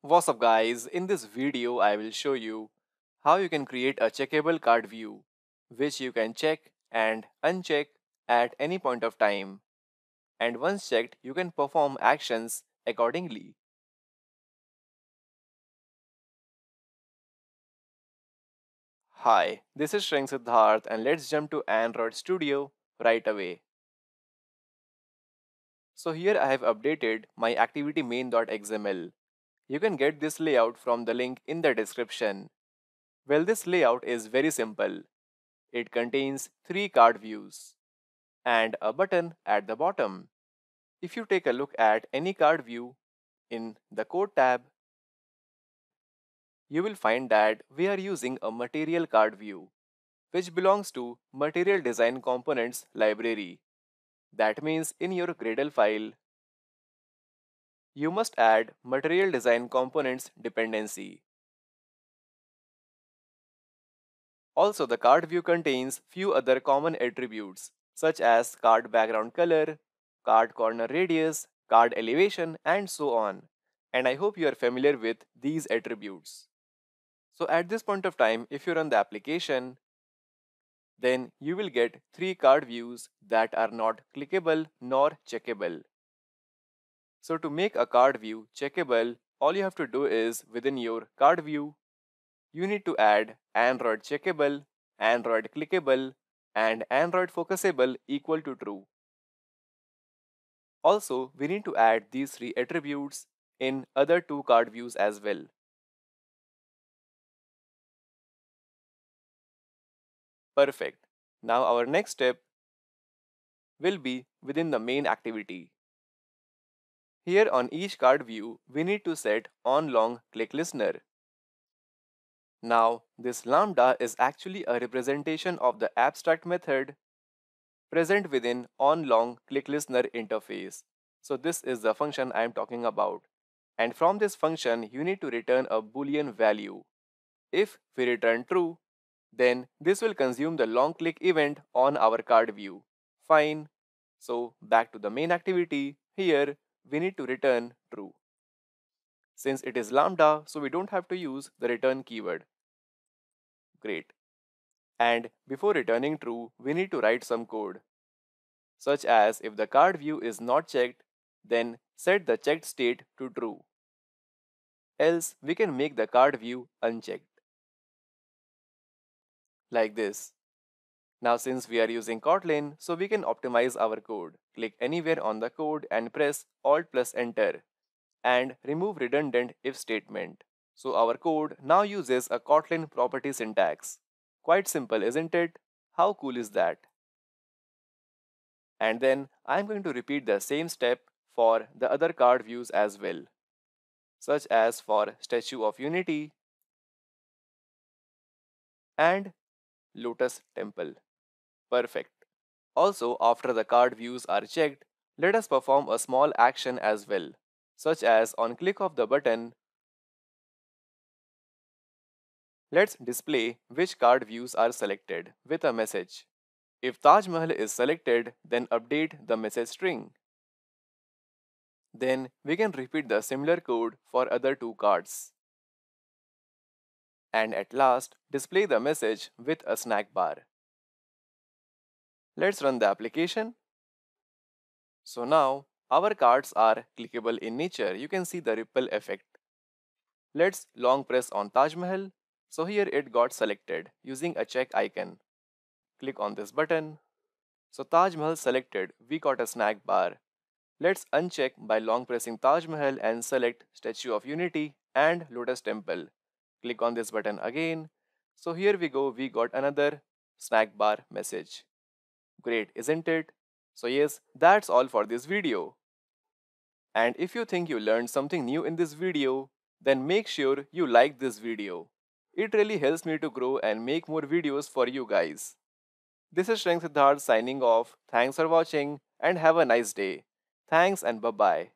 What's up guys, in this video I will show you how you can create a checkable card view which you can check and uncheck at any point of time and once checked you can perform actions accordingly. Hi, this is Shrink Siddharth and let's jump to Android Studio right away. So here I have updated my activity main.xml you can get this layout from the link in the description. Well, this layout is very simple. It contains three card views and a button at the bottom. If you take a look at any card view in the code tab, you will find that we are using a material card view which belongs to material design components library. That means in your Gradle file, you must add material design components dependency. Also, the card view contains few other common attributes such as card background color, card corner radius, card elevation and so on. And I hope you are familiar with these attributes. So at this point of time, if you run the application, then you will get three card views that are not clickable nor checkable. So to make a card view checkable, all you have to do is within your card view, you need to add Android checkable, Android clickable, and Android focusable equal to true. Also, we need to add these three attributes in other two card views as well. Perfect. Now our next step will be within the main activity. Here on each card view, we need to set on long click listener. Now, this lambda is actually a representation of the abstract method present within on long click listener interface. So this is the function I am talking about. And from this function, you need to return a boolean value. If we return true, then this will consume the long click event on our card view. Fine. So back to the main activity. Here, we need to return true. Since it is lambda, so we don't have to use the return keyword. Great. And before returning true, we need to write some code. Such as if the card view is not checked, then set the checked state to true. Else, we can make the card view unchecked. Like this. Now since we are using Kotlin, so we can optimize our code. Click anywhere on the code and press Alt plus Enter and remove redundant if statement. So our code now uses a Kotlin property syntax. Quite simple, isn't it? How cool is that? And then I'm going to repeat the same step for the other card views as well, such as for Statue of Unity and Lotus Temple. Perfect. Also, after the card views are checked, let us perform a small action as well, such as on click of the button, let's display which card views are selected with a message. If Taj Mahal is selected, then update the message string. Then we can repeat the similar code for other two cards. And at last, display the message with a snack bar. Let's run the application. So now our cards are clickable in nature. You can see the ripple effect. Let's long press on Taj Mahal. So here it got selected using a check icon. Click on this button. So Taj Mahal selected. We got a snack bar. Let's uncheck by long pressing Taj Mahal and select Statue of Unity and Lotus Temple. Click on this button again. So here we go, we got another snack bar message. Great, isn't it? So yes, that's all for this video. And if you think you learned something new in this video, then make sure you like this video. It really helps me to grow and make more videos for you guys. This is Shrink Siddharth signing off. Thanks for watching and have a nice day. Thanks and bye-bye.